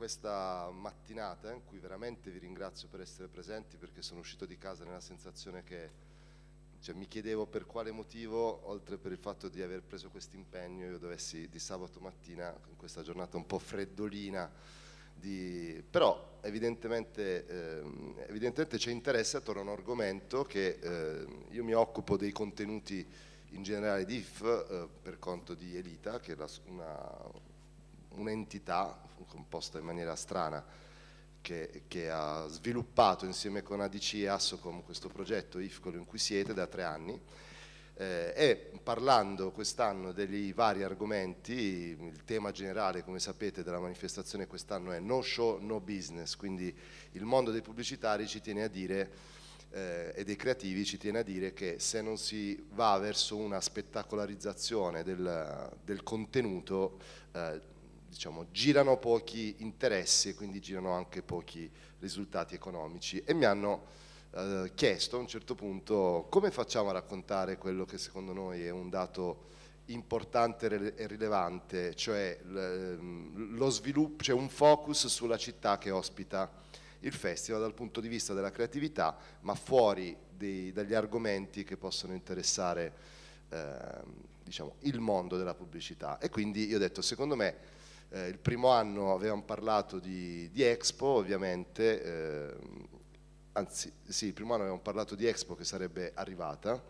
questa mattinata in cui veramente vi ringrazio per essere presenti perché sono uscito di casa nella sensazione che cioè, mi chiedevo per quale motivo, oltre per il fatto di aver preso questo impegno, io dovessi di sabato mattina, in questa giornata un po' freddolina, di... però evidentemente, ehm, evidentemente c'è interesse attorno a un argomento che ehm, io mi occupo dei contenuti in generale di IF eh, per conto di Elita, che è una, un'entità composta in maniera strana che, che, ha sviluppato insieme con ADC e Assocom questo progetto IFCOL in cui siete da tre anni eh, e parlando quest'anno degli vari argomenti, il tema generale come sapete della manifestazione quest'anno è no show, no business, quindi il mondo dei pubblicitari ci tiene a dire eh, e dei creativi ci tiene a dire che se non si va verso una spettacolarizzazione del, del contenuto eh, diciamo, girano pochi interessi e quindi girano anche pochi risultati economici e mi hanno eh, chiesto a un certo punto come facciamo a raccontare quello che secondo noi è un dato importante e rilevante, cioè ehm, lo sviluppo, cioè un focus sulla città che ospita il festival dal punto di vista della creatività, ma fuori dei, dagli argomenti che possono interessare eh, diciamo, il mondo della pubblicità. E quindi io ho detto, secondo me eh, il primo anno avevamo parlato di, di Expo, ovviamente, eh, anzi sì, il primo anno avevamo parlato di Expo che sarebbe arrivata,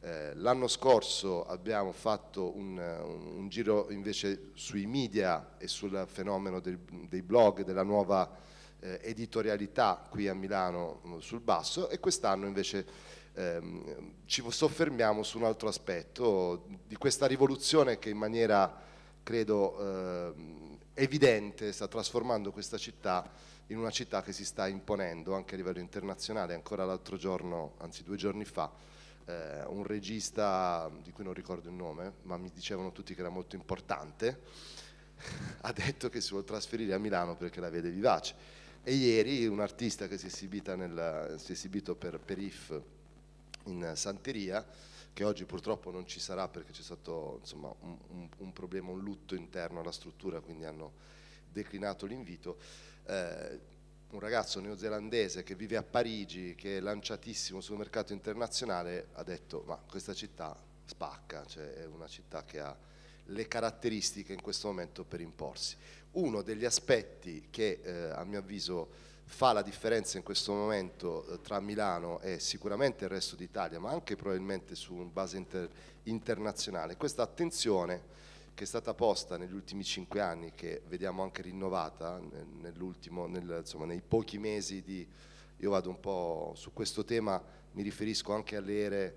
eh, l'anno scorso abbiamo fatto un, un, un, giro invece sui media e sul fenomeno del, dei blog, della nuova eh, editorialità qui a Milano mm, sul basso e quest'anno invece ehm, ci soffermiamo su un altro aspetto di questa rivoluzione che in maniera credo ehm, evidente, sta trasformando questa città in una città che si sta imponendo anche a livello internazionale, ancora l'altro giorno, anzi due giorni fa, eh, un regista di cui non ricordo il nome, ma mi dicevano tutti che era molto importante, ha detto che si vuole trasferire a Milano perché la vede vivace. E ieri un artista che si è, nel, si è esibito per Perif in Santeria che oggi purtroppo non ci sarà perché c'è stato insomma, un, un, un, problema, un lutto interno alla struttura, quindi hanno declinato l'invito. Eh, un ragazzo neozelandese che vive a Parigi, che è lanciatissimo sul mercato internazionale, ha detto ma questa città spacca, cioè è una città che ha le caratteristiche in questo momento per imporsi. Uno degli aspetti che eh, a mio avviso fa la differenza in questo momento eh, tra Milano e sicuramente il resto d'Italia, ma anche probabilmente su un base inter internazionale. Questa attenzione che è stata posta negli ultimi cinque anni, che vediamo anche rinnovata nel, insomma, nei pochi mesi di... Io vado un po' su questo tema, mi riferisco anche alle ere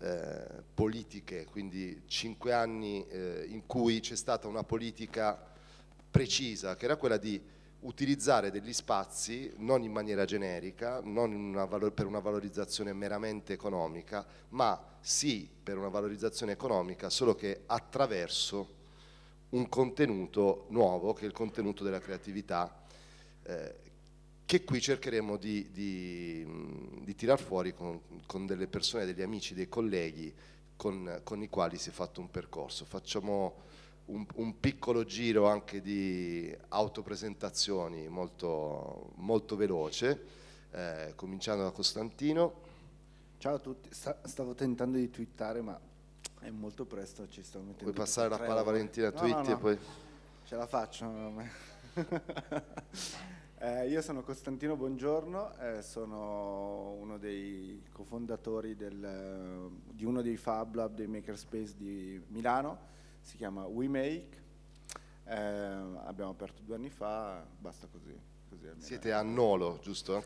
eh, politiche, quindi cinque anni eh, in cui c'è stata una politica precisa, che era quella di utilizzare degli spazi non in maniera generica, non una per una valorizzazione meramente economica, ma sì per una valorizzazione economica, solo che attraverso un contenuto nuovo, che è il contenuto della creatività, eh, che qui cercheremo di, di, di tirar fuori con, con, delle persone, degli amici, dei colleghi con, con, i quali si è fatto un percorso. Facciamo un, un, piccolo giro anche di autopresentazioni molto, molto veloce, eh, cominciando da Costantino. Ciao a tutti, stavo tentando di twittare ma è molto presto, ci sto mettendo... Puoi passare la palla a Valentina no, Twitti no, no. e poi... Ce la faccio. eh, io sono Costantino Buongiorno, eh, sono uno dei cofondatori del, di uno dei Fab Lab dei Makerspace di Milano si chiama We Make, eh, abbiamo aperto due anni fa, basta così. Siete a Nolo, giusto?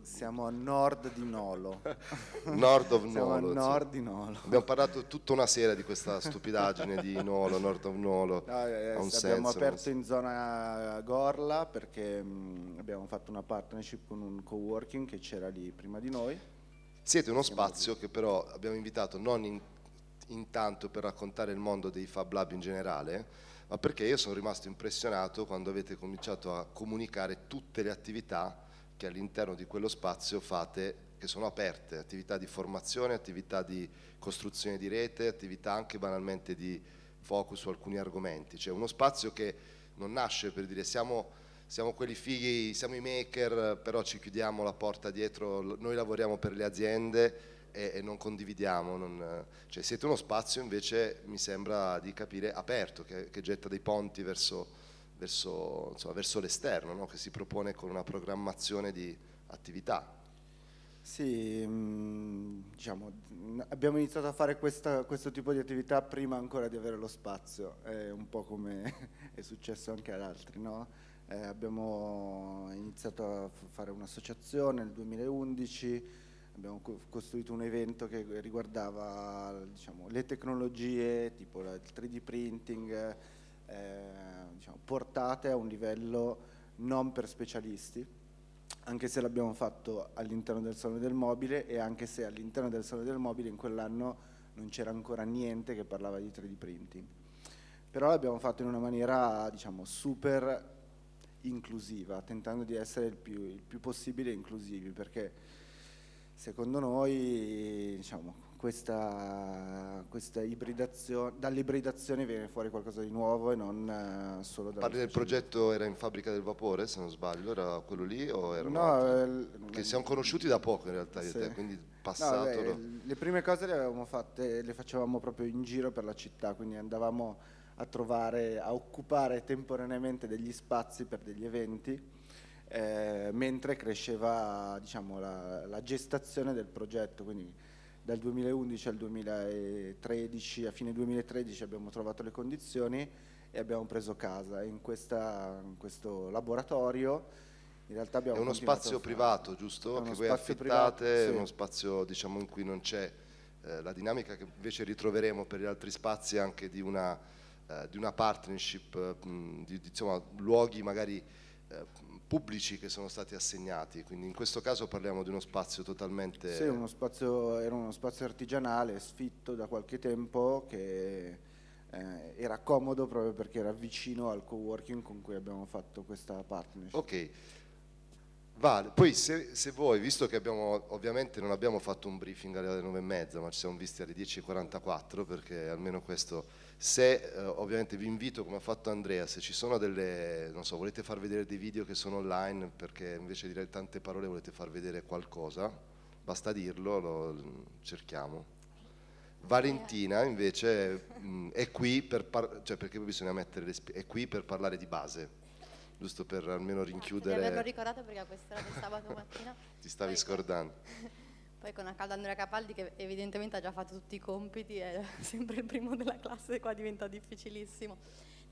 siamo a nord di Nolo. nord of siamo Nolo. Nord di Nolo. Abbiamo parlato tutta una sera di questa stupidaggine di Nolo, nord of Nolo. No, eh, eh abbiamo senso, aperto in zona Gorla perché mh, mm, abbiamo fatto una partnership con un coworking che c'era lì prima di noi. Siete uno spazio che però abbiamo invitato non in intanto per raccontare il mondo dei Fab Lab in generale, ma perché io sono rimasto impressionato quando avete cominciato a comunicare tutte le attività che all'interno di quello spazio fate, che sono aperte, attività di formazione, attività di costruzione di rete, attività anche banalmente di focus su alcuni argomenti, cioè uno spazio che non nasce per dire siamo siamo quelli fighi, siamo i maker, però ci chiudiamo la porta dietro, noi lavoriamo per le aziende e, e non condividiamo, non, cioè siete uno spazio invece, mi sembra di capire, aperto, che, che getta dei ponti verso, verso, verso l'esterno, no? che si propone con una programmazione di attività. Sì, mm, diciamo, abbiamo iniziato a fare questa, questo tipo di attività prima ancora di avere lo spazio, è un po' come è successo anche ad altri. No? Eh, abbiamo iniziato a fare un'associazione nel 2011 abbiamo costruito un evento che riguardava diciamo, le tecnologie tipo il 3D printing eh, diciamo, portate a un livello non per specialisti anche se l'abbiamo fatto all'interno del Salone del Mobile e anche se all'interno del Salone del Mobile in quell'anno non c'era ancora niente che parlava di 3D printing però l'abbiamo fatto in una maniera diciamo, super inclusiva tentando di essere il più, il più possibile inclusivi perché Secondo noi diciamo, questa, questa ibridazione, dall'ibridazione viene fuori qualcosa di nuovo e non eh, solo da... Parli del progetto, era in fabbrica del vapore se non sbaglio, era quello lì o era... No, eh, che siamo conosciuti da poco in realtà, sì. te, quindi passato... No, beh, no? Le prime cose le avevamo fatte, le facevamo proprio in giro per la città, quindi andavamo a trovare, a occupare temporaneamente degli spazi per degli eventi eh, mentre cresceva diciamo, la, la, gestazione del progetto, quindi dal 2011 al 2013, a fine 2013 abbiamo trovato le condizioni e abbiamo preso casa in, questa, in questo laboratorio. In realtà abbiamo è uno spazio privato, giusto? Che voi affittate, privato, sì. uno spazio diciamo, in cui non c'è eh, la dinamica che invece ritroveremo per gli altri spazi anche di una, eh, di una partnership, eh, mh, di, di insomma, luoghi magari eh, pubblici che sono stati assegnati, quindi in questo caso parliamo di uno spazio totalmente... Sì, uno spazio, era uno spazio artigianale, sfitto da qualche tempo, che eh, era comodo proprio perché era vicino al co-working con cui abbiamo fatto questa partnership. Ok, vale. Poi se, se vuoi, visto che abbiamo, ovviamente non abbiamo fatto un briefing alle 9.30, ma ci siamo visti alle 10.44 perché almeno questo se eh, ovviamente vi invito, come ha fatto Andrea, se ci sono delle, non so, volete far vedere dei video che sono online perché invece di dire tante parole volete far vedere qualcosa, basta dirlo, lo mm, cerchiamo. Valentina invece mh, mm, è, qui per par- cioè perché bisogna sp- è qui per parlare di base giusto per almeno rinchiudere. Mi averlo ricordato perché a quest'ora del sabato mattina. Ti stavi poi... scordando. Poi con la calda Andrea Capaldi che evidentemente ha già fatto tutti i compiti, è sempre il primo della classe, qua diventa difficilissimo.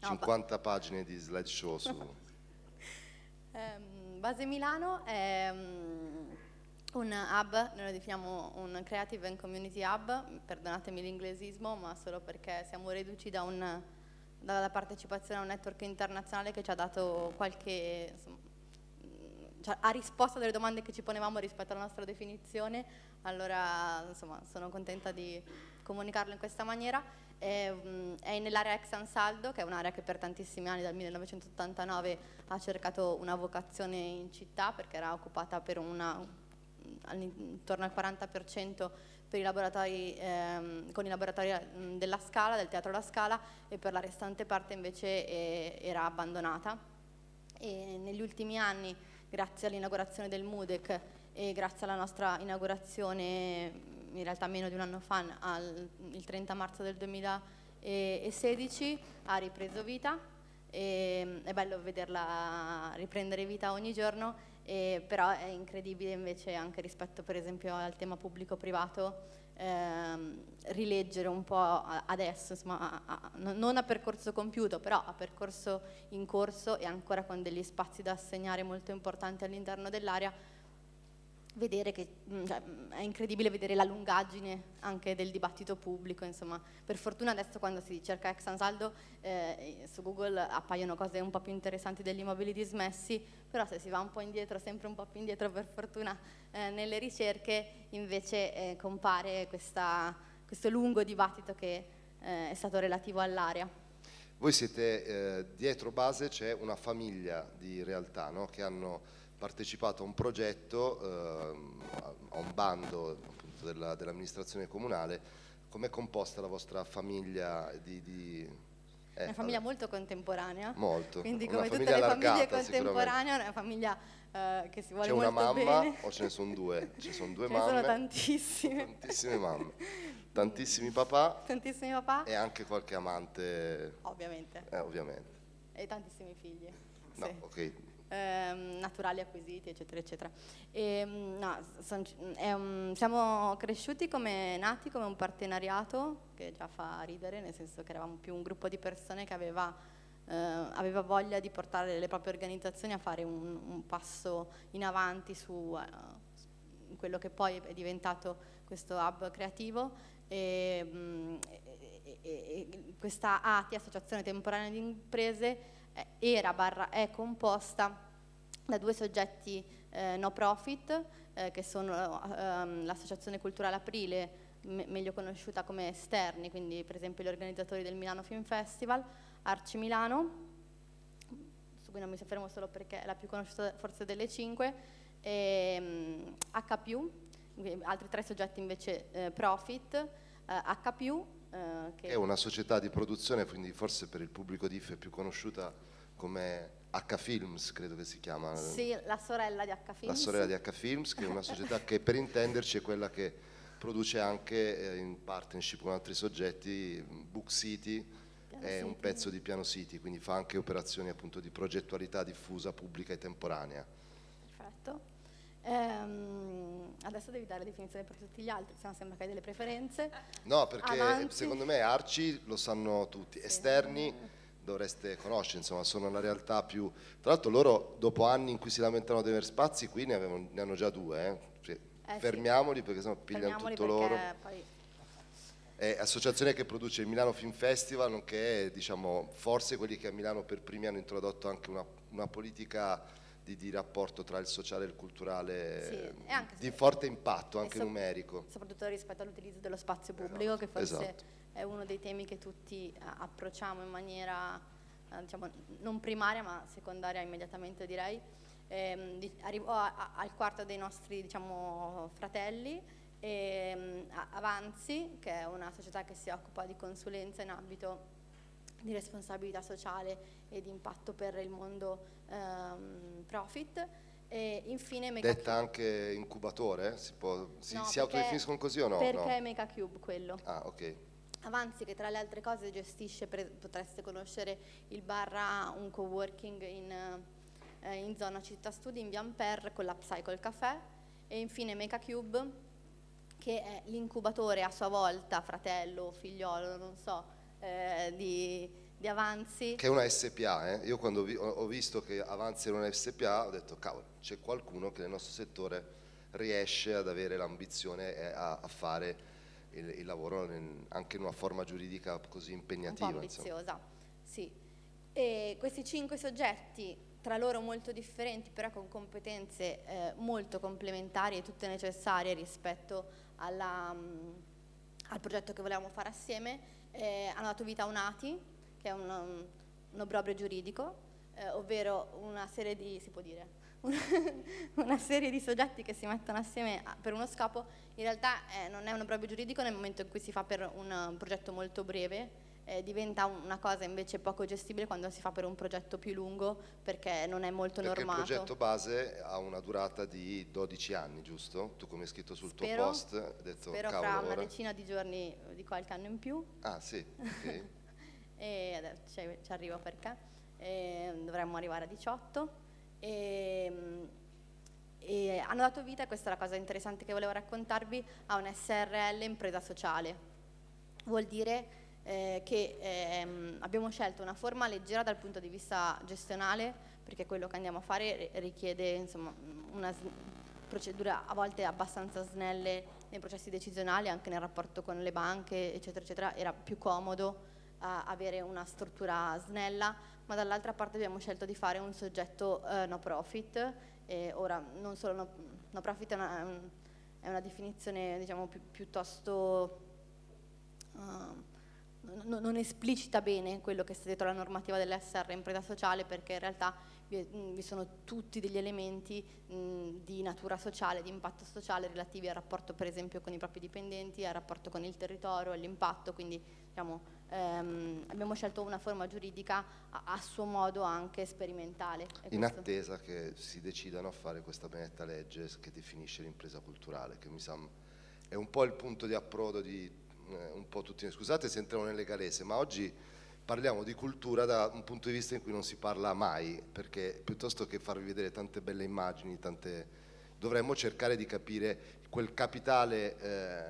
No, 50 pagine di slideshow su... um, Base Milano è um, un hub, noi lo definiamo un Creative and Community Hub, perdonatemi l'inglesismo, ma solo perché siamo reduci da un, dalla partecipazione a un network internazionale che ci ha dato qualche... Insomma, cioè, a risposta delle domande che ci ponevamo rispetto alla nostra definizione, allora insomma, sono contenta di comunicarlo in questa maniera. E, ehm, è nell'area ex Ansaldo, che è un'area che per tantissimi anni, dal 1989, ha cercato una vocazione in città perché era occupata per una, intorno al 40% per i laboratori, ehm, con i laboratori della Scala, del Teatro La Scala e per la restante parte invece eh, era abbandonata. E negli ultimi anni grazie all'inaugurazione del MUDEC e grazie alla nostra inaugurazione, in realtà meno di un anno fa, al, il 30 marzo del 2016, ha ripreso vita. E, è bello vederla riprendere vita ogni giorno, e, però è incredibile invece anche rispetto per esempio al tema pubblico-privato ehm, rileggere un po' adesso, insomma, a, a, non a percorso compiuto, però a percorso in corso e ancora con degli spazi da assegnare molto importanti all'interno dell'area, vedere che mm, cioè, è incredibile vedere la lungaggine anche del dibattito pubblico, insomma, per fortuna adesso quando si cerca ex Ansaldo eh, su Google appaiono cose un po' più interessanti degli immobili dismessi, però se si va un po' indietro, sempre un po' più indietro per fortuna eh, nelle ricerche, invece eh, compare questa, questo lungo dibattito che eh, è stato relativo all'area. Voi siete eh, dietro base c'è una famiglia di realtà no? che hanno partecipato a un progetto, ehm, a un bando dell'amministrazione dell comunale, com'è composta la vostra famiglia di, di eh, una famiglia molto contemporanea. Molto. Quindi come tutte le famiglie contemporanee, è una famiglia eh, che si vuole molto bene. C'è una mamma bene. o ce ne sono due? Ci sono due ce mamme. Ce ne sono tantissime. Tantissime mamme. Tantissimi papà. Tantissimi papà. E anche qualche amante. Ovviamente. Eh, ovviamente. E tantissimi figli. No, sì. ok, ehm, naturali acquisiti, eccetera, eccetera. E, ehm, no, son, mm, un, siamo cresciuti come nati come un partenariato, che già fa ridere, nel senso che eravamo più un gruppo di persone che aveva, eh, aveva voglia di portare le proprie organizzazioni a fare un, un passo in avanti su, eh, su quello che poi è diventato questo hub creativo e, mm, e, e, questa ATI, Associazione Temporanea di Imprese, eh, era barra è composta da due soggetti eh, no profit, eh, che sono ehm, l'Associazione Culturale Aprile, me meglio conosciuta come esterni, quindi per esempio gli organizzatori del Milano Film Festival, Arci Milano, su cui non mi soffermo solo perché è la più conosciuta forse delle cinque, e, hm, H+, altri tre soggetti invece eh, profit, eh, H+, eh, che... È una società di produzione, quindi forse per il pubblico di IF è più conosciuta come H Films, credo che si chiama. Sì, la sorella di H Films. La sorella di H Films, che è una società che per intenderci è quella che produce anche eh, in partnership con altri soggetti Book City, Piano è City. un pezzo di Piano City, quindi fa anche operazioni appunto di progettualità diffusa, pubblica e temporanea. Ehm, adesso devi dare la definizione per tutti gli altri, se no sembra che hai delle preferenze. No, perché eh, Avanti. secondo me arci lo sanno tutti, sì. esterni dovreste conoscere, insomma, sono la realtà più... Tra l'altro loro dopo anni in cui si lamentano di avere spazi, qui ne, avevano, ne hanno già due, eh? Cioè, eh fermiamoli perché sennò pigliano tutto loro. Poi... È associazione che produce il Milano Film Festival, nonché diciamo, forse quelli che a Milano per primi hanno introdotto anche una, una politica di, di, rapporto tra il sociale e il culturale sì, di forte impatto, anche so, numerico. Soprattutto rispetto all'utilizzo dello spazio pubblico, esatto, che forse esatto. è uno dei temi che tutti eh, approcciamo in maniera eh, diciamo, non primaria ma secondaria immediatamente direi. Ehm, di, arrivo a, a, al quarto dei nostri diciamo, fratelli, ehm, Avanzi, che è una società che si occupa di consulenza in ambito di responsabilità sociale e di impatto per il mondo ehm, profit. E infine Mega Detta Cube. anche incubatore? Si, può, si, no, si autodefiniscono così o no? Perché no. è Cube quello. Ah, ok. Avanzi che tra le altre cose gestisce, potreste conoscere il Barra, un coworking in, eh, in zona città studi in Viamper con l'Upcycle Café e infine Cube che è l'incubatore a sua volta, fratello, figliolo, non so, eh, di, di Avanzi. Che è una SPA, eh? io quando vi, ho visto che Avanzi era una SPA ho detto cavolo, c'è qualcuno che nel nostro settore riesce ad avere l'ambizione a, a, fare il, il lavoro in, anche in una forma giuridica così impegnativa. Un po' ambiziosa, sì. E questi cinque soggetti tra loro molto differenti, però con competenze eh, molto complementari e tutte necessarie rispetto alla, um, al progetto che volevamo fare assieme, eh, hanno dato vita a Unati, che è un, um, un, obbrobrio giuridico, eh, ovvero una serie di, si può dire, una serie di soggetti che si mettono assieme per uno scopo, in realtà eh, non è un obbrobrio giuridico nel momento in cui si fa per un um, progetto molto breve, eh, diventa una cosa invece poco gestibile quando si fa per un progetto più lungo perché non è molto perché normato. Il progetto base ha una durata di 12 anni, giusto? Tu come hai scritto sul spero, tuo post, hai detto spero fra una decina di giorni di qualche anno in più. Ah sì, ok. e adesso ci, ci arrivo perché, e ehm, dovremmo arrivare a 18. E, ehm, e hanno dato vita, questa è la cosa interessante che volevo raccontarvi, a un SRL impresa sociale. Vuol dire eh, che ehm, abbiamo scelto una forma leggera dal punto di vista gestionale, perché quello che andiamo a fare richiede insomma, una procedura a volte abbastanza snelle nei processi decisionali, anche nel rapporto con le banche, eccetera, eccetera. Era più comodo avere una struttura snella, ma dall'altra parte abbiamo scelto di fare un soggetto eh, no profit, ora non solo no, no profit è una, è una definizione diciamo, pi piuttosto eh, non esplicita bene quello che sta dietro la normativa dell'SR impresa sociale perché in realtà Mm, vi sono tutti degli elementi mh, mm, di natura sociale, di impatto sociale relativi al rapporto per esempio con i propri dipendenti, al rapporto con il territorio, all'impatto, quindi diciamo, ehm, abbiamo scelto una forma giuridica a, a suo modo anche sperimentale. In questo? attesa che si decidano a fare questa benetta legge che definisce l'impresa culturale, che mi sa è un po' il punto di approdo di eh, un po' tutti, scusate se entriamo nelle galese, ma oggi parliamo di cultura da un punto di vista in cui non si parla mai, perché piuttosto che farvi vedere tante belle immagini, tante... dovremmo cercare di capire quel capitale eh,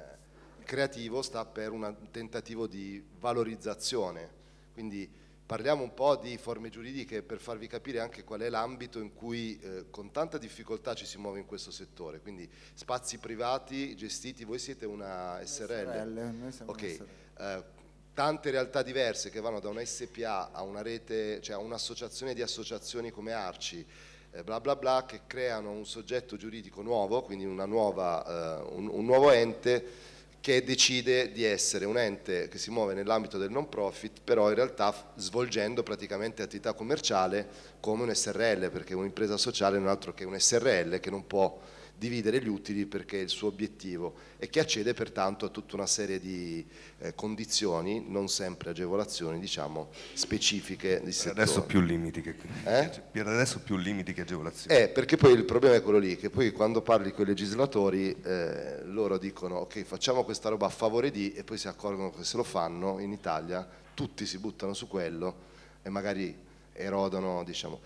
creativo sta per un tentativo di valorizzazione. Quindi parliamo un po' di forme giuridiche per farvi capire anche qual è l'ambito in cui eh, con tanta difficoltà ci si muove in questo settore. Quindi spazi privati gestiti, voi siete una SRL. SRL noi siamo okay. una SRL. Eh, tante realtà diverse che vanno da una SPA a una rete, cioè a un'associazione di associazioni come Arci, eh, bla bla bla, che creano un soggetto giuridico nuovo, quindi nuova, eh, un, un, nuovo ente che decide di essere un ente che si muove nell'ambito del non profit, però in realtà svolgendo praticamente attività commerciale come un SRL, perché un'impresa sociale non è altro che un SRL che non può dividere gli utili perché è il suo obiettivo e che accede pertanto a tutta una serie di eh, condizioni, non sempre agevolazioni, diciamo, specifiche di Per adesso più limiti che, eh? Cioè, per adesso più limiti che agevolazioni. Eh, perché poi il problema è quello lì, che poi quando parli con i legislatori eh, loro dicono ok facciamo questa roba a favore di e poi si accorgono che se lo fanno in Italia tutti si buttano su quello e magari erodono, diciamo.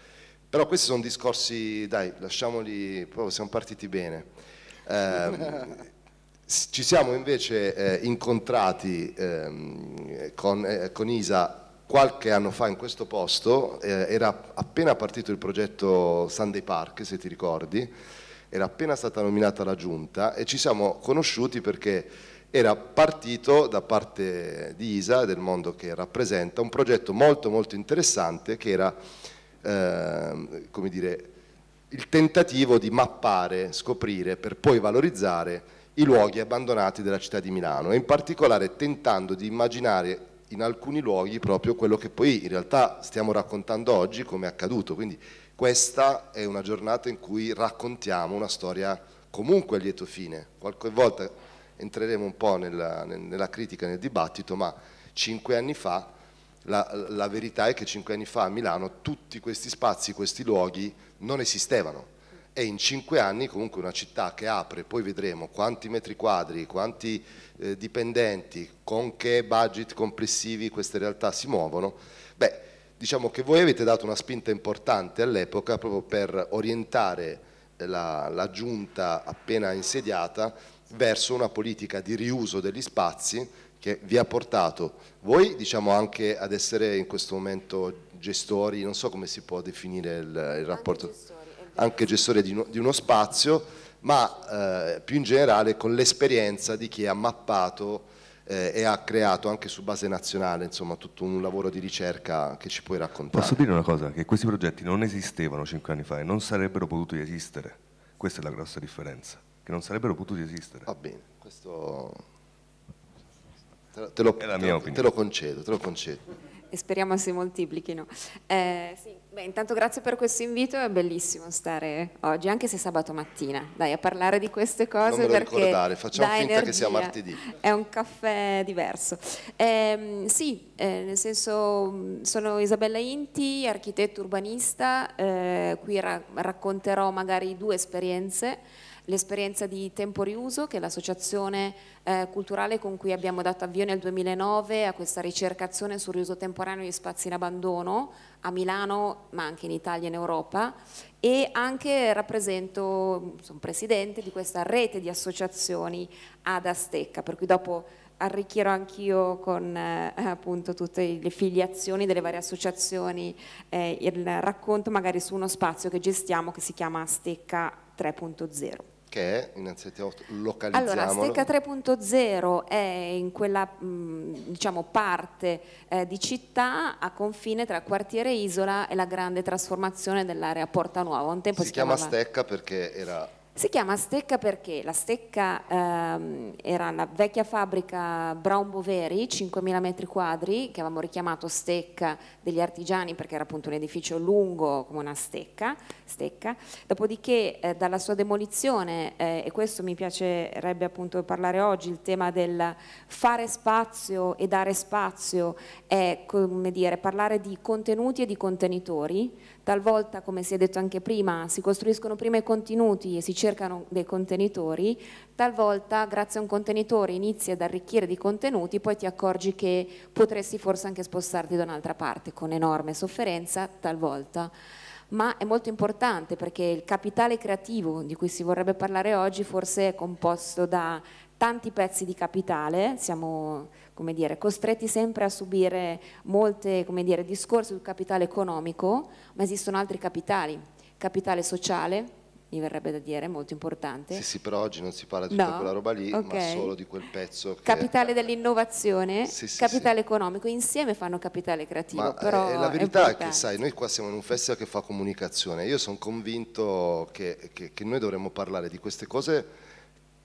Però questi sono discorsi, dai, lasciamoli, proprio siamo partiti bene. Eh, ci siamo invece eh, incontrati ehm, eh, con, con, Isa qualche anno fa in questo posto, eh, era appena partito il progetto Sunday Park, se ti ricordi, era appena stata nominata la giunta e ci siamo conosciuti perché era partito da parte di Isa, del mondo che rappresenta, un progetto molto molto interessante che era Ehm, come dire, il tentativo di mappare, scoprire per poi valorizzare i luoghi abbandonati della città di Milano e in particolare tentando di immaginare in alcuni luoghi proprio quello che poi in realtà stiamo raccontando oggi come è accaduto. Quindi questa è una giornata in cui raccontiamo una storia comunque a lieto fine. Qualche volta entreremo un po' nella, nella critica, nel dibattito, ma cinque anni fa la, la, verità è che cinque anni fa a Milano tutti questi spazi, questi luoghi non esistevano e in cinque anni comunque una città che apre, poi vedremo quanti metri quadri, quanti eh, dipendenti, con che budget complessivi queste realtà si muovono, beh diciamo che voi avete dato una spinta importante all'epoca proprio per orientare eh, la, la giunta appena insediata verso una politica di riuso degli spazi che vi ha portato voi diciamo anche ad essere in questo momento gestori, non so come si può definire il, il rapporto, anche gestori, anche gestori di, no, di, uno spazio, ma eh, più in generale con l'esperienza di chi ha mappato eh, e ha creato anche su base nazionale insomma tutto un lavoro di ricerca che ci puoi raccontare. Posso dire una cosa, che questi progetti non esistevano cinque anni fa e non sarebbero potuti esistere, questa è la grossa differenza, che non sarebbero potuti esistere. Va bene, questo Te lo, te, te lo concedo, te lo concedo e speriamo si moltiplichino. Eh, sì. Beh, intanto grazie per questo invito, è bellissimo stare oggi, anche se sabato mattina, dai, a parlare di queste cose non me perché facciamo finta energia. che sia martedì. È un caffè diverso. Eh, sì, eh, nel senso mm, sono Isabella Inti, architetto urbanista, eh, qui ra racconterò magari due esperienze l'esperienza di Tempo Riuso, che è l'associazione eh, culturale con cui abbiamo dato avvio nel 2009 a questa ricercazione sul riuso temporaneo di spazi in abbandono a Milano, ma anche in Italia e in Europa, e anche rappresento, sono presidente di questa rete di associazioni ad Astecca, per cui dopo arricchirò anch'io con eh, appunto tutte le filiazioni delle varie associazioni eh, il racconto magari su uno spazio che gestiamo che si chiama Aztecca 3.0. Che è innanzitutto localizzamola. Allora, Stecca 3.0 è in quella diciamo, parte eh, di città a confine tra quartiere Isola e la grande trasformazione dell'area Porta Nuova. Un tempo si, si chiama, chiama Stecca perché era si chiama Stecca perché la Stecca ehm, era la vecchia fabbrica Brown Boveri, 5.000 metri quadri, che avevamo richiamato Stecca degli artigiani perché era appunto un edificio lungo come una stecca. stecca. Dopodiché eh, dalla sua demolizione, eh, e questo mi piacerebbe appunto parlare oggi, il tema del fare spazio e dare spazio è come dire, parlare di contenuti e di contenitori, Talvolta, come si è detto anche prima, si costruiscono prima i contenuti e si cercano dei contenitori, talvolta grazie a un contenitore inizi ad arricchire di contenuti, poi ti accorgi che potresti forse anche spostarti da un'altra parte con enorme sofferenza, talvolta ma è molto importante perché il capitale creativo di cui si vorrebbe parlare oggi forse è composto da tanti pezzi di capitale, siamo dire, costretti sempre a subire molti discorsi sul capitale economico, ma esistono altri capitali, capitale sociale, mi verrebbe da dire, molto importante. Sì, sì, però oggi non si parla di no. tutta quella roba lì, okay. ma solo di quel pezzo. Che... Capitale dell'innovazione, sì, sì, capitale sì. economico, insieme fanno capitale creativo. Ma però eh, la verità è, è, che, sai, noi qua siamo in un festival che fa comunicazione, io sono convinto che, che, che noi dovremmo parlare di queste cose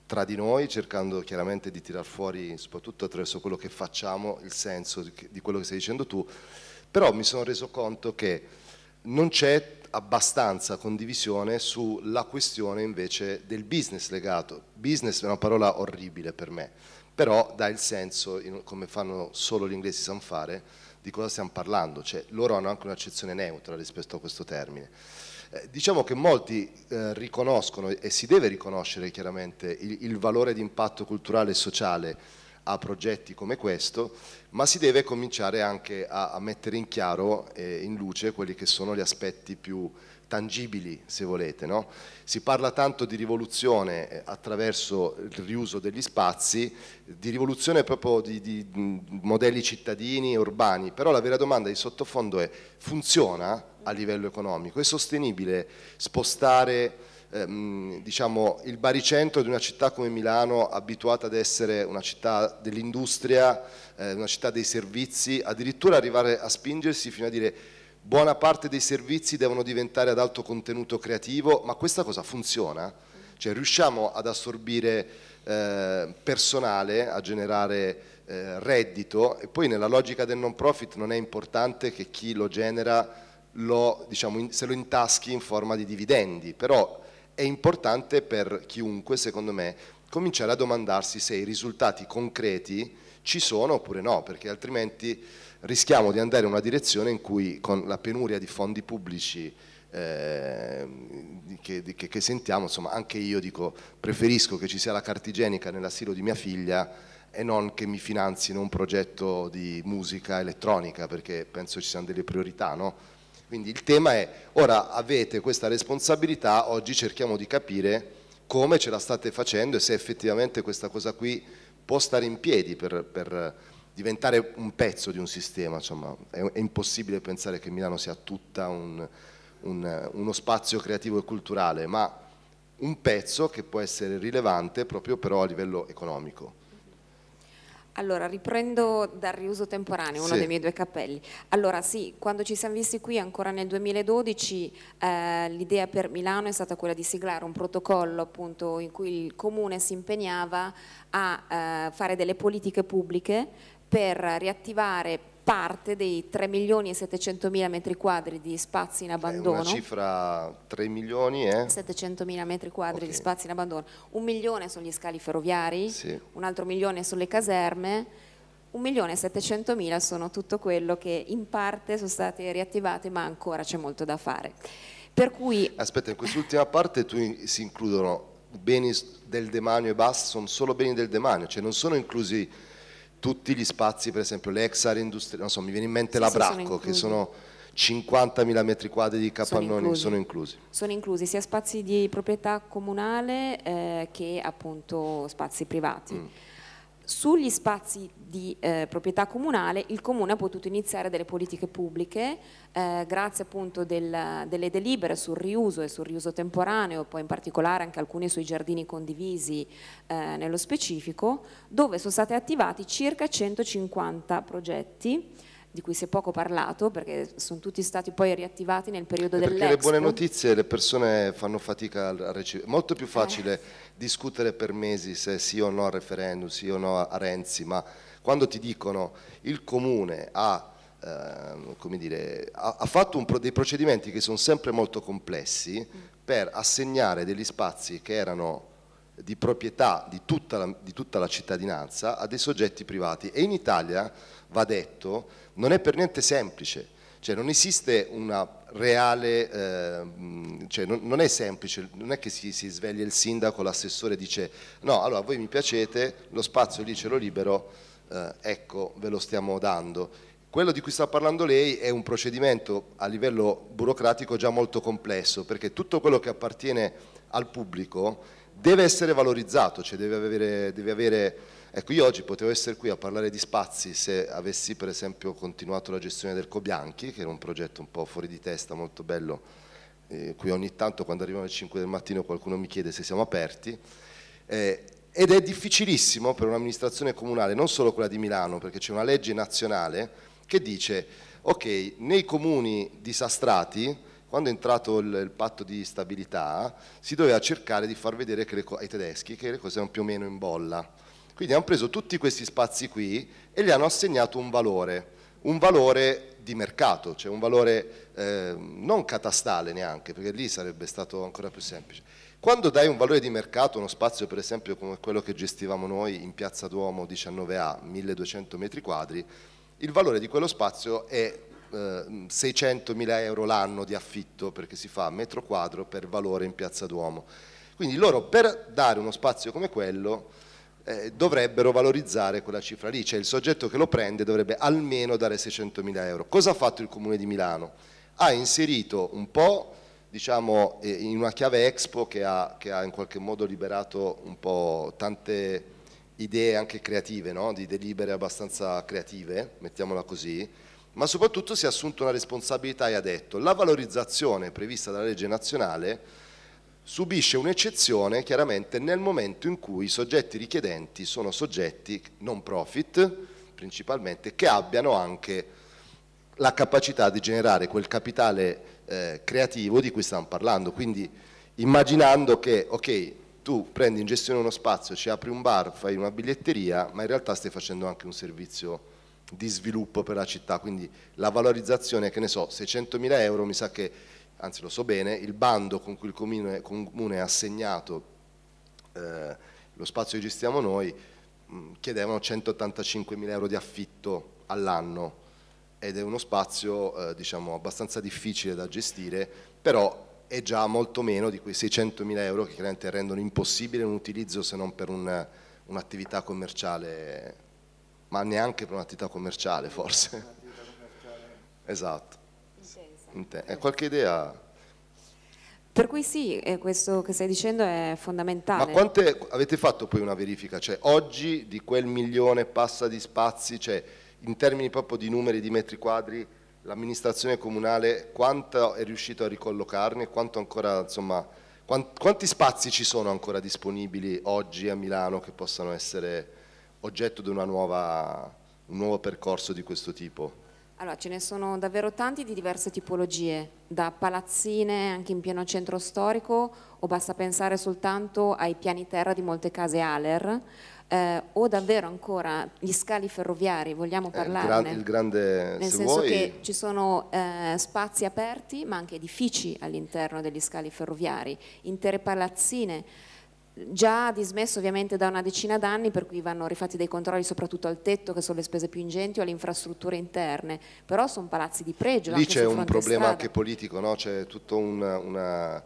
tra di noi, cercando chiaramente di tirar fuori, soprattutto attraverso quello che facciamo, il senso di quello che stai dicendo tu, però mi sono reso conto che non c'è abbastanza condivisione sulla questione invece del business legato. Business è una parola orribile per me, però dà il senso, come fanno solo gli inglesi sanno fare, di cosa stiamo parlando, cioè loro hanno anche un'accezione neutra rispetto a questo termine. Eh, diciamo che molti eh, riconoscono e si deve riconoscere chiaramente il, il valore di impatto culturale e sociale a progetti come questo, ma si deve cominciare anche a, a mettere in chiaro e in luce quelli che sono gli aspetti più tangibili, se volete. No? Si parla tanto di rivoluzione eh, attraverso il riuso degli spazi, di rivoluzione proprio di, di modelli cittadini e urbani, però la vera domanda di sottofondo è funziona a livello economico? È sostenibile spostare ehm, diciamo, il baricentro di una città come Milano, abituata ad essere una città dell'industria, eh, una città dei servizi, addirittura arrivare a spingersi fino a dire buona parte dei servizi devono diventare ad alto contenuto creativo, ma questa cosa funziona? Cioè riusciamo ad assorbire eh, personale, a generare eh, reddito e poi nella logica del non profit non è importante che chi lo genera lo, diciamo, in, se lo intaschi in forma di dividendi, però è importante per chiunque, secondo me, cominciare a domandarsi se i risultati concreti ci sono oppure no, perché altrimenti rischiamo di andare in una direzione in cui con la penuria di fondi pubblici eh, che, che, sentiamo, insomma anche io dico preferisco che ci sia la carta igienica nell'asilo di mia figlia e non che mi finanzino un progetto di musica elettronica perché penso ci siano delle priorità, no? Quindi il tema è, ora avete questa responsabilità, oggi cerchiamo di capire come ce la state facendo e se effettivamente questa cosa qui può stare in piedi per, per diventare un pezzo di un sistema, insomma, è, è impossibile pensare che Milano sia tutta un, un, uno spazio creativo e culturale, ma un pezzo che può essere rilevante proprio però a livello economico. Allora, riprendo dal riuso temporaneo, uno sì. dei miei due cappelli. Allora, sì, quando ci siamo visti qui ancora nel 2012, eh, l'idea per Milano è stata quella di siglare un protocollo appunto in cui il comune si impegnava a eh, fare delle politiche pubbliche per riattivare parte dei 3 milioni e 700 mila metri quadri di spazi in abbandono. una cifra 3 milioni e? 700 mila metri quadri okay. di spazi in abbandono. Un milione sono gli scali ferroviari, sì. un altro milione sono le caserme, un milione e 700 mila sono tutto quello che in parte sono state riattivate ma ancora c'è molto da fare. Per cui... Aspetta, in quest'ultima parte tu in, si includono beni del demanio e basta, sono solo beni del demanio, cioè non sono inclusi tutti gli spazi, per esempio le ex aree industriali, non so, mi viene in mente sì, la Bracco, che sono 50.000 metri quadri di capannoni sono inclusi. sono inclusi. Sono inclusi sia spazi di proprietà comunale eh, che appunto spazi privati. Mm. Sugli spazi di eh, proprietà comunale il Comune ha potuto iniziare delle politiche pubbliche eh, grazie appunto del, delle delibere sul riuso e sul riuso temporaneo, poi in particolare anche alcuni sui giardini condivisi eh, nello specifico, dove sono stati attivati circa 150 progetti di cui si è poco parlato perché sono tutti stati poi riattivati nel periodo eh, dell'Expo. Perché le buone notizie le persone fanno fatica a ricevere, molto più facile eh. discutere per mesi se sì o no al referendum, sì o no a Renzi, ma quando ti dicono il comune ha, eh, dire, ha, ha fatto pro dei procedimenti che sono sempre molto complessi mm. per assegnare degli spazi che erano di proprietà di tutta, la, di tutta, la, cittadinanza a dei soggetti privati e in Italia, va detto, non è per niente semplice, cioè non esiste una reale, eh, cioè non, non, è semplice, non è che si, si sveglia il sindaco, l'assessore dice no, allora voi mi piacete, lo spazio lì ce lo libero, eh, ecco ve lo stiamo dando. Quello di cui sta parlando lei è un procedimento a livello burocratico già molto complesso, perché tutto quello che appartiene al pubblico deve essere valorizzato, cioè deve avere, deve avere Ecco, io oggi potevo essere qui a parlare di spazi se avessi per esempio continuato la gestione del Cobianchi, che era un progetto un po' fuori di testa, molto bello, eh, qui ogni tanto quando arrivano le 5 del mattino qualcuno mi chiede se siamo aperti, eh, ed è difficilissimo per un'amministrazione comunale, non solo quella di Milano, perché c'è una legge nazionale che dice, ok, nei comuni disastrati quando è entrato il, il patto di stabilità si doveva cercare di far vedere le, ai tedeschi che le cose erano più o meno in bolla. Quindi hanno preso tutti questi spazi qui e gli hanno assegnato un valore, un valore di mercato, cioè un valore eh, non catastale neanche, perché lì sarebbe stato ancora più semplice. Quando dai un valore di mercato, a uno spazio per esempio come quello che gestivamo noi in Piazza Duomo 19A, 1200 metri quadri, il valore di quello spazio è 600.000 euro l'anno di affitto perché si fa metro quadro per valore in piazza Duomo. Quindi loro per dare uno spazio come quello eh, dovrebbero valorizzare quella cifra lì, cioè il soggetto che lo prende dovrebbe almeno dare 600.000 euro. Cosa ha fatto il Comune di Milano? Ha inserito un po' diciamo, eh, in una chiave Expo che ha, che ha, in qualche modo liberato un po' tante idee anche creative, no? di delibere abbastanza creative, mettiamola così, ma soprattutto si è assunto una responsabilità e ha detto la valorizzazione prevista dalla legge nazionale subisce un'eccezione chiaramente nel momento in cui i soggetti richiedenti sono soggetti non profit principalmente che abbiano anche la capacità di generare quel capitale eh, creativo di cui stiamo parlando, quindi immaginando che ok tu prendi in gestione uno spazio, ci apri un bar, fai una biglietteria, ma in realtà stai facendo anche un servizio di sviluppo per la città, quindi la valorizzazione, che ne so, 600.000 euro, mi sa che, anzi lo so bene, il bando con cui il comune, comune ha assegnato eh, lo spazio che gestiamo noi mh, mm, chiedevano 185.000 euro di affitto all'anno ed è uno spazio eh, diciamo abbastanza difficile da gestire, però è già molto meno di quei 600.000 euro che chiaramente rendono impossibile un utilizzo se non per un'attività un commerciale ma neanche per un'attività commerciale forse. esatto. Intensa. È eh, qualche idea? Per cui sì, eh, questo che stai dicendo è fondamentale. Ma quante avete fatto poi una verifica? Cioè oggi di quel milione passa di spazi, cioè in termini proprio di numeri di metri quadri, l'amministrazione comunale quanto è riuscito a ricollocarne, quanto ancora, insomma, quanti spazi ci sono ancora disponibili oggi a Milano che possano essere oggetto di nuova, un nuovo percorso di questo tipo? Allora, ce ne sono davvero tanti di diverse tipologie, da palazzine anche in pieno centro storico o basta pensare soltanto ai piani terra di molte case Aler eh, o davvero ancora gli scali ferroviari, vogliamo eh, parlarne? Eh, il, grande, Nel se senso vuoi... che ci sono eh, spazi aperti ma anche edifici all'interno degli scali ferroviari, intere palazzine già dismesso ovviamente da una decina d'anni per cui vanno rifatti dei controlli soprattutto al tetto che sono le spese più ingenti o alle infrastrutture interne però sono palazzi di pregio lì c'è un problema strada. anche politico no? c'è tutto un, una,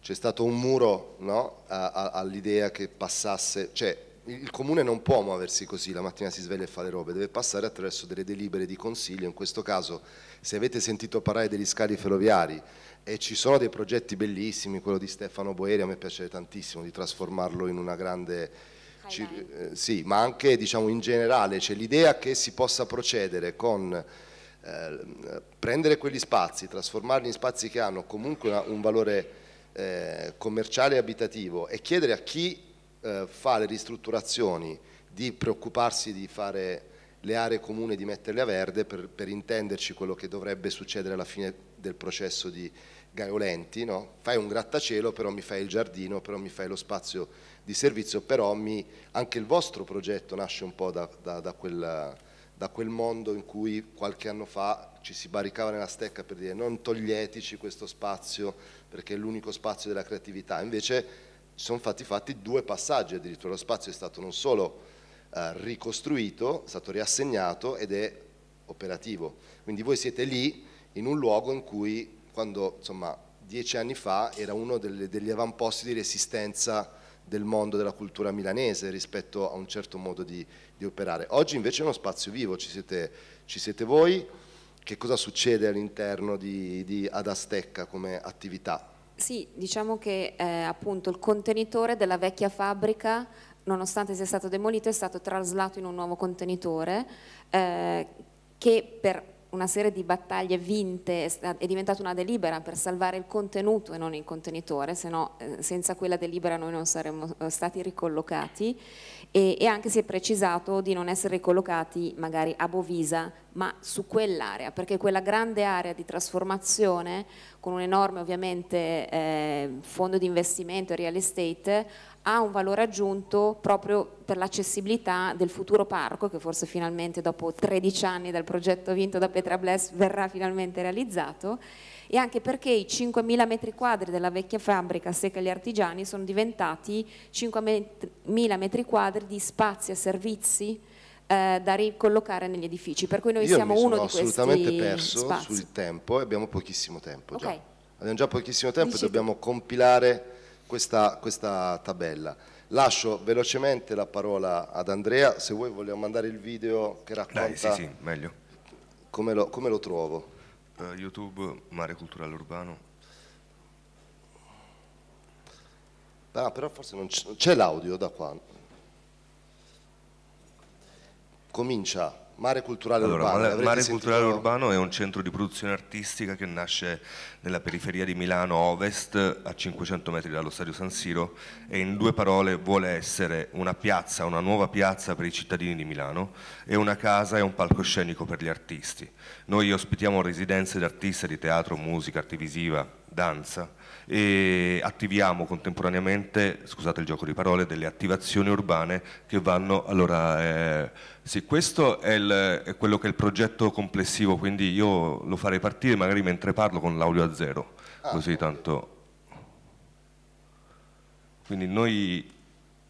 c'è stato un muro no? all'idea che passasse cioè il comune non può muoversi così, la mattina si sveglia e fa le robe, deve passare attraverso delle delibere di consiglio, in questo caso se avete sentito parlare degli scali ferroviari e ci sono dei progetti bellissimi, quello di Stefano Boeri a me piace tantissimo, di trasformarlo in una grande... Eh, sì, ma anche diciamo, in generale, c'è cioè l'idea che si possa procedere con eh, prendere quegli spazi, trasformarli in spazi che hanno comunque una, un valore eh, commerciale e abitativo e chiedere a chi eh, fa le ristrutturazioni di preoccuparsi di fare le aree comuni, di metterle a verde per, per intenderci quello che dovrebbe succedere alla fine del processo di Gaiolenti, no? fai un grattacielo, però mi fai il giardino, però mi fai lo spazio di servizio, però mi, anche il vostro progetto nasce un po' da, da, da, quel, da, quel, mondo in cui qualche anno fa ci si barricava nella stecca per dire non toglietici questo spazio perché è l'unico spazio della creatività, invece sono fatti fatti due passaggi addirittura, lo spazio è stato non solo eh, ricostruito, è stato riassegnato ed è operativo, quindi voi siete lì in un luogo in cui quando insomma dieci anni fa era uno delle, degli avamposti di resistenza del mondo della cultura milanese rispetto a un certo modo di, di operare. Oggi invece è uno spazio vivo, ci siete, ci siete voi, che cosa succede all'interno di, di Adastecca come attività? Sì, diciamo che eh, appunto il contenitore della vecchia fabbrica nonostante sia stato demolito è stato traslato in un nuovo contenitore eh, che per una serie di battaglie vinte è diventata una delibera per salvare il contenuto e non il contenitore, se no eh, senza quella delibera noi non saremmo eh, stati ricollocati e, e anche si è precisato di non essere ricollocati magari a Bovisa ma su quell'area, perché quella grande area di trasformazione con un enorme ovviamente eh, fondo di investimento e real estate ha un valore aggiunto proprio per l'accessibilità del futuro parco che forse finalmente dopo 13 anni dal progetto vinto da Petra Bless verrà finalmente realizzato e anche perché i 5.000 metri quadri della vecchia fabbrica Secca gli Artigiani sono diventati 5.000 metri quadri di spazi e servizi eh, da ricollocare negli edifici, per cui noi Io siamo uno di questi Io assolutamente perso sul tempo e abbiamo pochissimo tempo, okay. già. abbiamo già pochissimo tempo Dici e dobbiamo compilare questa, questa tabella. Lascio velocemente la parola ad Andrea, se vuoi vogliamo mandare il video che racconta... Dai, sì, sì, meglio. Come lo, come lo trovo? Uh, YouTube, Mare Culturale Urbano. Ah, però forse non c'è l'audio da qua. Comincia. Mare Culturale allora, Urbano. Mare sentito... Urbano è un centro di produzione artistica che nasce nella periferia di Milano Ovest, a 500 metri dallo stadio San Siro, e in due parole vuole essere una piazza, una nuova piazza per i cittadini di Milano e una casa e un palcoscenico per gli artisti. Noi ospitiamo residenze di di teatro, musica, arte artivisiva, danza e attiviamo contemporaneamente, scusate il gioco di parole, delle attivazioni urbane che vanno, allora, eh, sì, questo è, il, è, quello che è il progetto complessivo, quindi io lo farei partire magari mentre parlo con l'audio a zero, ah, così tanto. Quindi noi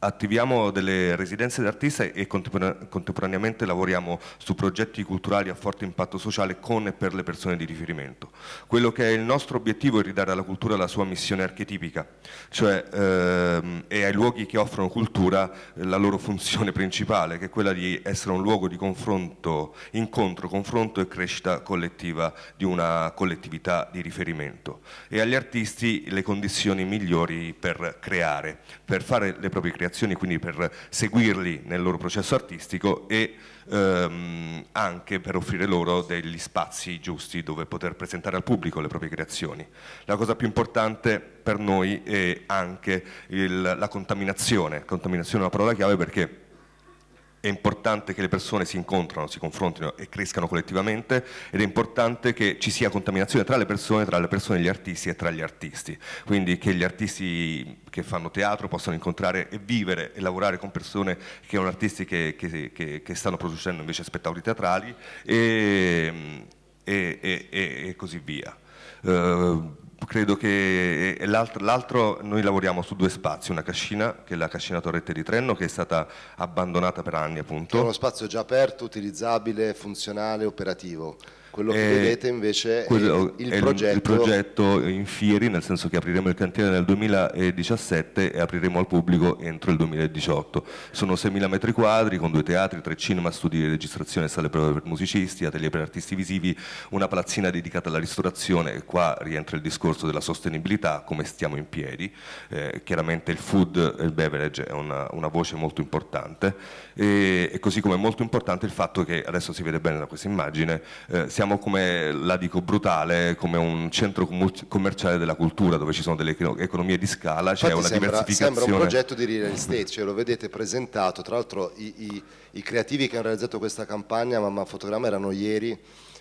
attiviamo delle residenze d'artista e contemporaneamente lavoriamo su progetti culturali a forte impatto sociale con e per le persone di riferimento. Quello che è il nostro obiettivo è ridare alla cultura la sua missione archetipica, cioè ehm, e ai luoghi che offrono cultura eh, la loro funzione principale, che è quella di essere un luogo di confronto, incontro, confronto e crescita collettiva di una collettività di riferimento e agli artisti le condizioni migliori per creare, per fare le proprie creazioni creazioni, quindi per seguirli nel loro processo artistico e ehm, anche per offrire loro degli spazi giusti dove poter presentare al pubblico le proprie creazioni. La cosa più importante per noi è anche il, la contaminazione, contaminazione è una parola chiave perché è importante che le persone si incontrano, si confrontino e crescano collettivamente ed è importante che ci sia contaminazione tra le persone, tra le persone e gli artisti e tra gli artisti, quindi che gli artisti che fanno teatro possano incontrare e vivere e lavorare con persone che sono artisti che, che, che, che stanno producendo invece spettacoli teatrali e, e, e, e così via. Uh, credo che eh, eh, l'altro, noi lavoriamo su due spazi, una cascina che è la cascina Torrette di Trenno che è stata abbandonata per anni appunto. È uno spazio già aperto, utilizzabile, funzionale, operativo. Quello che eh, vedete invece quello, è, il, è progetto... il, progetto... in Fieri, nel senso che apriremo il cantiere nel 2017 e apriremo al pubblico entro il 2018. Sono 6.000 metri quadri con due teatri, tre cinema, studi di registrazione, sale per musicisti, atelier per artisti visivi, una palazzina dedicata alla ristorazione e qua rientra il discorso della sostenibilità, come stiamo in piedi. Eh, chiaramente il food e il beverage è una, una voce molto importante e, e, così come è molto importante il fatto che, adesso si vede bene da questa immagine, eh, siamo pensiamo come, la dico brutale, come un centro commerciale della cultura dove ci sono delle economie di scala, c'è cioè una sembra, diversificazione. Sembra un progetto di real estate, cioè lo vedete presentato, tra l'altro i, i, i creativi che hanno realizzato questa campagna, Mamma Fotogramma, erano ieri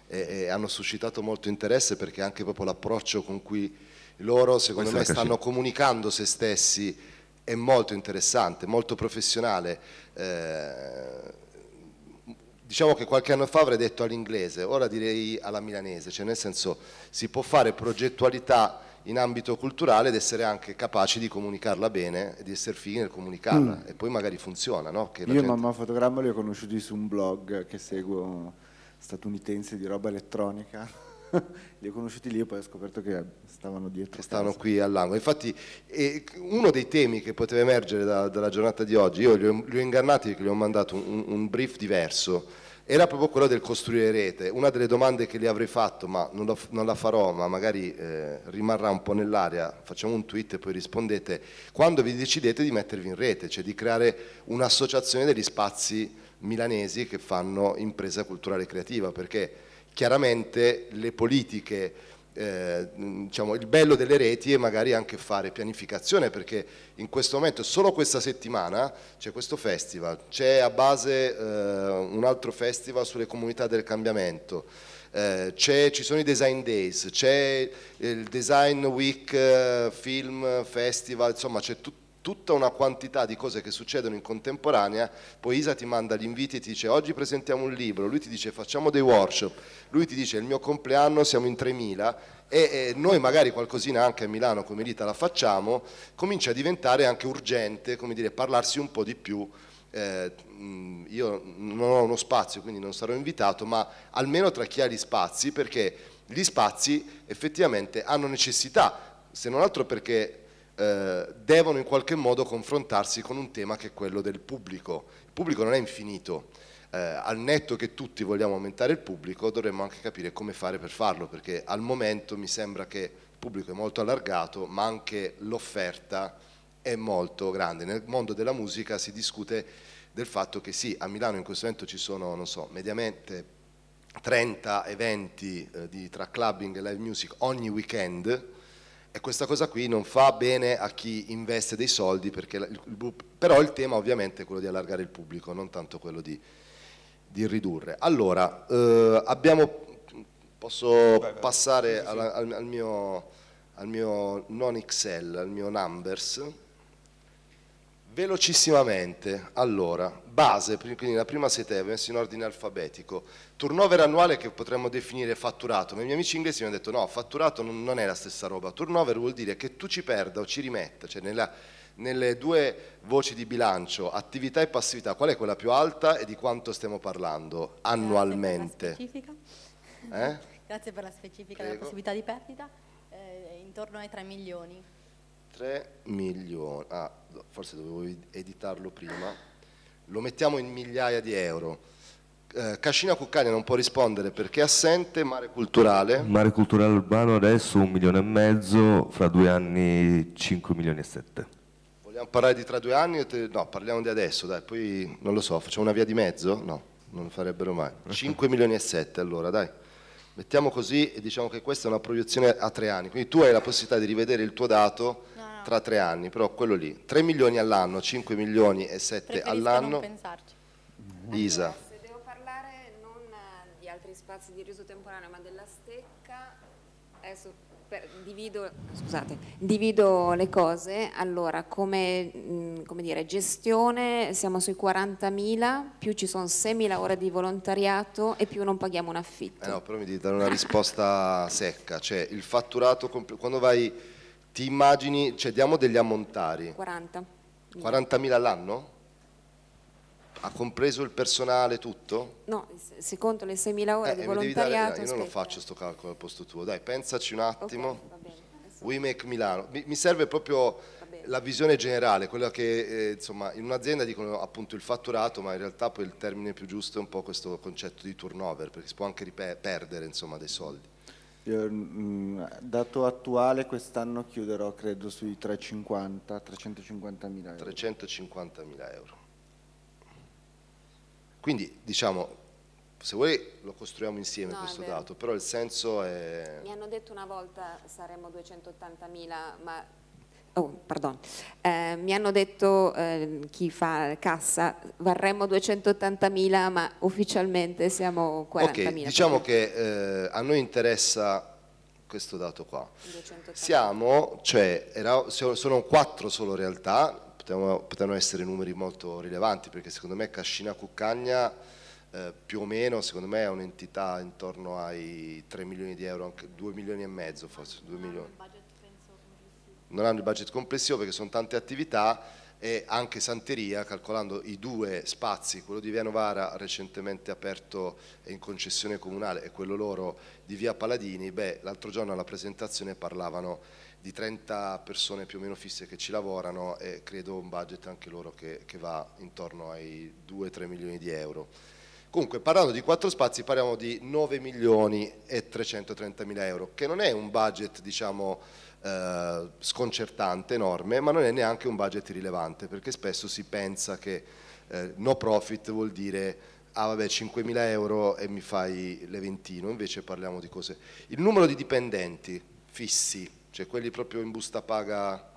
e, e hanno suscitato molto interesse perché anche proprio l'approccio con cui loro secondo Questa me stanno comunicando se stessi è molto interessante, molto professionale. Eh, diciamo che qualche anno fa avrei detto all'inglese, ora direi alla milanese, cioè nel senso si può fare progettualità in ambito culturale ed essere anche capaci di comunicarla bene e di essere fighi nel comunicarla mm. e poi magari funziona. No? Io gente... mamma fotogramma li ho conosciuti su un blog che seguo statunitense di roba elettronica li ho conosciuti lì e poi ho scoperto che stavano dietro. Che stavano casa. qui all'angolo. Infatti eh, uno dei temi che poteva emergere da, dalla giornata di oggi, io li ho, li ho ingannati perché gli ho mandato un, un brief diverso, era proprio quello del costruire rete. Una delle domande che le avrei fatto, ma non, lo, non la farò, ma magari eh, rimarrà un po' nell'aria, facciamo un tweet e poi rispondete, quando vi decidete di mettervi in rete, cioè di creare un'associazione degli spazi milanesi che fanno impresa culturale creativa, perché chiaramente le politiche, eh, diciamo, il bello delle reti e magari anche fare pianificazione perché in questo momento, solo questa settimana, c'è questo festival, c'è a base eh, un altro festival sulle comunità del cambiamento, eh, ci sono i design days, c'è il design week, eh, film, festival, insomma c'è tutto tutta una quantità di cose che succedono in contemporanea, poi Isa ti manda gli inviti e ti dice oggi presentiamo un libro, lui ti dice facciamo dei workshop, lui ti dice il mio compleanno siamo in 3000 e, noi magari qualcosina anche a Milano come Lita la facciamo, comincia a diventare anche urgente, come dire, parlarsi un po' di più. Eh, io non ho uno spazio quindi non sarò invitato, ma almeno tra chi ha gli spazi perché gli spazi effettivamente hanno necessità, se non altro perché eh, devono in qualche modo confrontarsi con un tema che è quello del pubblico. Il pubblico non è infinito, eh, al netto che tutti vogliamo aumentare il pubblico dovremmo anche capire come fare per farlo, perché al momento mi sembra che il pubblico è molto allargato, ma anche l'offerta è molto grande. Nel mondo della musica si discute del fatto che sì, a Milano in questo momento ci sono, non so, mediamente 30 eventi eh, di, tra clubbing e live music ogni weekend, e questa cosa qui non fa bene a chi investe dei soldi, il, il, però il tema ovviamente è quello di allargare il pubblico, non tanto quello di, di ridurre. Allora, eh, abbiamo, posso vai, vai, passare sì, sì. Al, al, mio, al mio non Excel, al mio Numbers, Velocissimamente, allora, base, quindi la prima sete messo in ordine alfabetico, turnover annuale che potremmo definire fatturato, ma i miei amici inglesi mi hanno detto no, fatturato non, è la stessa roba, turnover vuol dire che tu ci perda o ci rimetta, cioè nella, nelle due voci di bilancio, attività e passività, qual è quella più alta e di quanto stiamo parlando annualmente? Grazie per la specifica, eh? Grazie per la specifica della possibilità di perdita, eh, intorno ai 3 milioni. 3 milioni, ah, forse dovevo editarlo prima, lo mettiamo in migliaia di euro. Eh, Cascina Cuccagna non può rispondere perché è assente, mare culturale. Mare culturale urbano adesso un milione e mezzo, fra due anni 5 milioni e 7. Vogliamo parlare di tra due anni? No, parliamo di adesso, dai, poi non lo so, facciamo una via di mezzo? No, non lo farebbero mai. 5 milioni e 7 allora, dai. Mettiamo così e diciamo che questa è una proiezione a tre anni, quindi tu hai la possibilità di rivedere il tuo dato Esatto. tra tre anni, però quello lì, 3 milioni all'anno, 5 milioni e 7 all'anno. Lisa. Se devo parlare non eh, di altri spazi di riso temporaneo, ma della stecca, adesso per, divido, scusate, divido, le cose, allora come, mh, mm, come dire, gestione siamo sui 40.000, più ci sono 6.000 ore di volontariato e più non paghiamo un affitto. Eh no, però mi devi dare una risposta secca, cioè il fatturato, quando vai ti immagini, cioè diamo degli ammontari. 40. 40.000 all'anno? Ha compreso il personale tutto? No, se conto le 6.000 ore eh, di eh, volontariato... Dare, io non lo faccio sto calcolo al posto tuo, dai, pensaci un attimo. Okay, va bene. We Make Milano. Mi, mi serve proprio la visione generale, quella che eh, insomma in un'azienda dicono appunto il fatturato, ma in realtà poi il termine più giusto è un po' questo concetto di turnover, perché si può anche perdere insomma dei soldi. Io, mh, mm, dato attuale quest'anno chiuderò credo sui 350, 350 mila euro. 350 mila euro. Quindi diciamo, se vuoi lo costruiamo insieme no, questo dato, però il senso è... Mi hanno detto una volta saremmo 280 mila, ma Oh, pardon. Eh, mi hanno detto eh, chi fa cassa, varremmo 280.000 ma ufficialmente siamo 40.000. Okay, diciamo che eh, a noi interessa questo dato qua. 280. Siamo, cioè, era, sono quattro solo realtà, potevano essere numeri molto rilevanti perché secondo me Cascina Cuccagna eh, più o meno secondo me è un'entità intorno ai 3 milioni di euro, anche 2 milioni e mezzo forse, 2 milioni non hanno il budget complessivo perché sono tante attività e anche Santeria, calcolando i due spazi, quello di Via Novara recentemente aperto in concessione comunale e quello loro di Via Paladini, beh, l'altro giorno alla presentazione parlavano di 30 persone più o meno fisse che ci lavorano e credo un budget anche loro che, che va intorno ai 2-3 milioni di euro. Comunque parlando di quattro spazi parliamo di 9 milioni e 330 mila euro, che non è un budget diciamo eh, sconcertante, enorme, ma non è neanche un budget rilevante, perché spesso si pensa che eh, no profit vuol dire ah vabbè 5.000 euro e mi fai l'Eventino, invece parliamo di cose. Il numero di dipendenti fissi, cioè quelli proprio in busta paga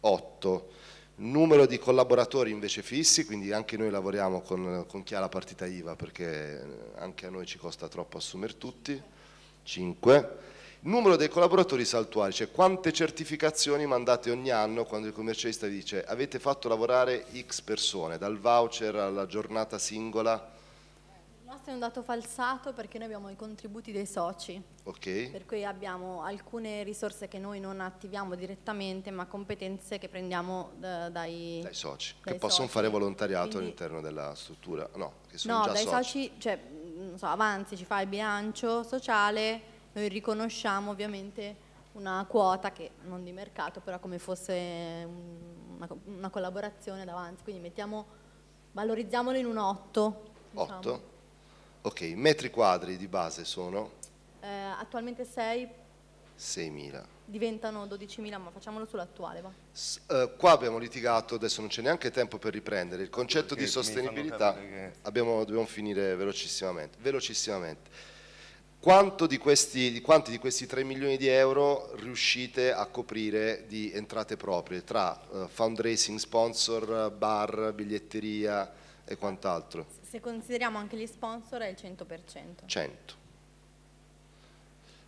8, il numero di collaboratori invece fissi, quindi anche noi lavoriamo con, con chi ha la partita IVA perché eh, anche a noi ci costa troppo assumere tutti, 5 Numero dei collaboratori saltuari, cioè quante certificazioni mandate ogni anno quando il commercialista dice avete fatto lavorare X persone, dal voucher alla giornata singola? Il nostro è un dato falsato perché noi abbiamo i contributi dei soci, okay. per cui abbiamo alcune risorse che noi non attiviamo direttamente ma competenze che prendiamo eh, dai, dai, soci, dai che possono soci. fare volontariato all'interno della struttura, no, che sono no, già dai soci, soci cioè, so, avanzi, ci fa il bilancio sociale, noi riconosciamo ovviamente una quota che non di mercato, però come fosse una, una collaborazione davanti, quindi mettiamo, valorizzamolo in un 8. Diciamo. 8? Ok, metri quadri di base sono? Eh, attualmente 6. 6.000. Diventano 12.000, ma facciamolo sull'attuale. S- eh, qua abbiamo litigato, adesso non c'è neanche tempo per riprendere, il concetto Perché di sostenibilità, abbiamo, dobbiamo finire velocissimamente. velocissimamente di questi, quanti di questi 3 milioni di euro riuscite a coprire di entrate proprie tra uh, fundraising, sponsor, bar, biglietteria e quant'altro? Se consideriamo anche gli sponsor è il 100%. 100.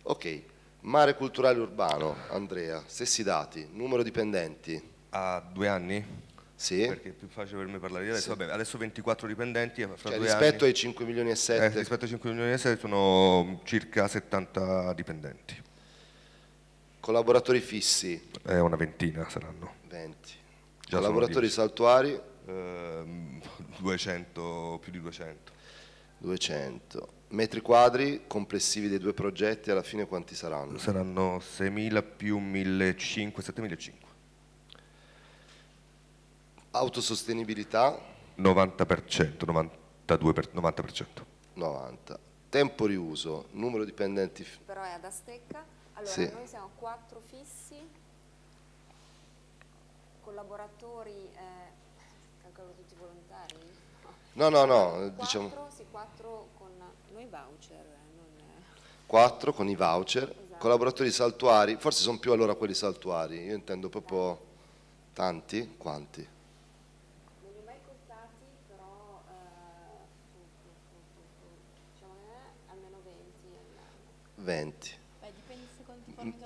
Ok, mare culturale urbano, Andrea, stessi dati, numero dipendenti? A due anni? Sì. perché è più facile per me parlare di adesso, sì. vabbè, adesso 24 dipendenti eh, cioè, rispetto anni, ai 5 milioni e 7 eh, rispetto ai 5 milioni e 7 sono circa 70 dipendenti collaboratori fissi eh, una ventina saranno 20 Già collaboratori saltuari eh, 200 più di 200 200 metri quadri complessivi dei due progetti alla fine quanti saranno? saranno 6.000 più 1.500 7.500 Autosostenibilità? 90%, 92 90%. 90. Tempo riuso, numero dipendenti. Però è ad Astecca. Allora, sì. noi siamo quattro fissi, collaboratori, eh, calcolo tutti volontari? No, no, no, no diciamo... Quattro, sì, quattro con noi voucher. Eh, non... Eh. Quattro con i voucher, esatto. collaboratori saltuari, forse sono più allora quelli saltuari, io intendo proprio tanti, quanti? 20. Beh, dipende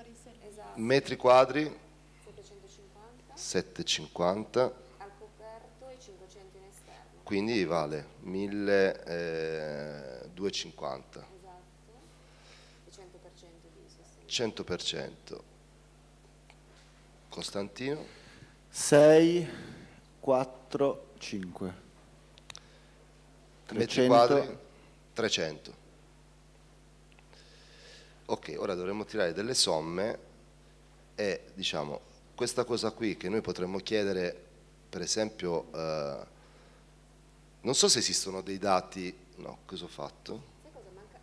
esatto. Metri quadri? 750. 750. Al coperto e 500 in esterno. Quindi vale 1250. Eh, esatto. 100% di sostegno. 100%. Costantino? 6, 4, 5. 300. 300 ok, ora dovremmo tirare delle somme e diciamo questa cosa qui che noi potremmo chiedere per esempio eh, non so se esistono dei dati no cosa ho fatto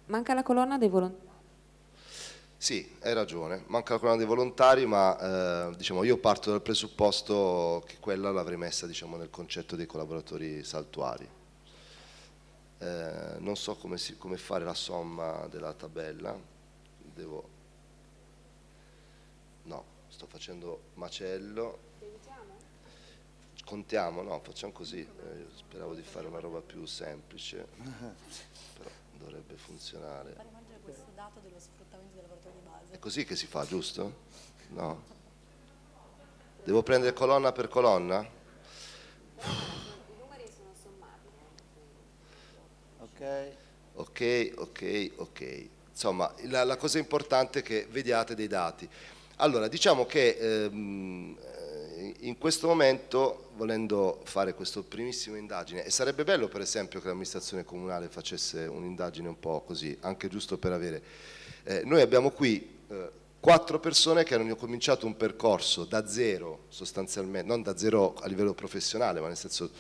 manca? la colonna dei volontari sì, hai ragione, manca la colonna dei volontari, ma eh, diciamo, io parto dal presupposto che quella l'avrei messa diciamo, nel concetto dei collaboratori saltuari. Eh, non so come, si, come fare la somma della tabella, devo... No, sto facendo macello. Contiamo? No, facciamo così. Eh, speravo di fare una roba più semplice, però dovrebbe funzionare. questo dato dello sfruttamento dei di base. È così che si fa, giusto? No. Devo prendere colonna per colonna? Eh, ok, ok, ok insomma la, la, cosa importante è che vediate dei dati. Allora diciamo che ehm, eh, in questo momento, volendo fare questa primissima indagine, e sarebbe bello per esempio che l'amministrazione comunale facesse un'indagine un po' così, anche giusto per avere, eh, noi abbiamo qui eh, quattro persone che hanno cominciato un percorso da zero sostanzialmente, non da zero a livello professionale, ma nel senso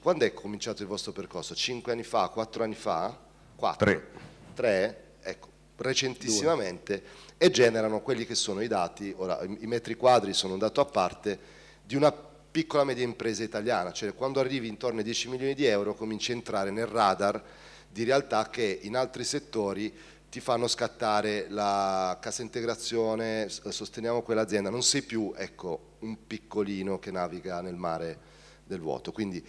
quando è cominciato il vostro percorso? Cinque anni fa, quattro anni fa? Quattro. Tre. 3, ecco, recentissimamente, Due. e generano quelli che sono i dati, ora i metri quadri sono un dato a parte, di una piccola media impresa italiana, cioè quando arrivi intorno ai 10 milioni di euro cominci a entrare nel radar di realtà che in altri settori ti fanno scattare la cassa integrazione, sosteniamo quell'azienda, non sei più ecco, un piccolino che naviga nel mare del vuoto. Quindi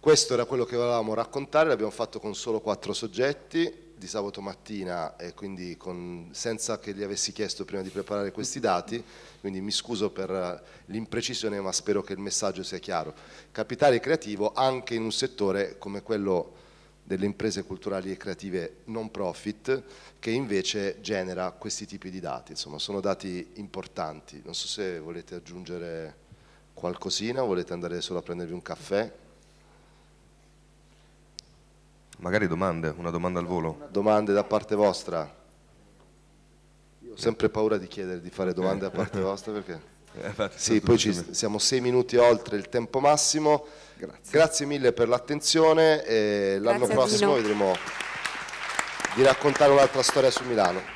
questo era quello che volevamo raccontare, l'abbiamo fatto con solo quattro soggetti, di sabato mattina e quindi con, senza che gli avessi chiesto prima di preparare questi dati, quindi mi scuso per eh, l'imprecisione ma spero che il messaggio sia chiaro. Capitale creativo anche in un settore come quello delle imprese culturali e creative non profit che invece genera questi tipi di dati, insomma sono dati importanti, non so se volete aggiungere qualcosina, volete andare solo a prendervi un caffè. Magari domande, una domanda al volo. Domande da parte vostra? Io ho sempre paura di chiedere di fare domande da parte vostra perché... Eh, sì, poi ci, siamo sei minuti oltre il tempo massimo. Grazie, Grazie mille per l'attenzione e l'anno prossimo vedremo di raccontare un'altra storia su Milano.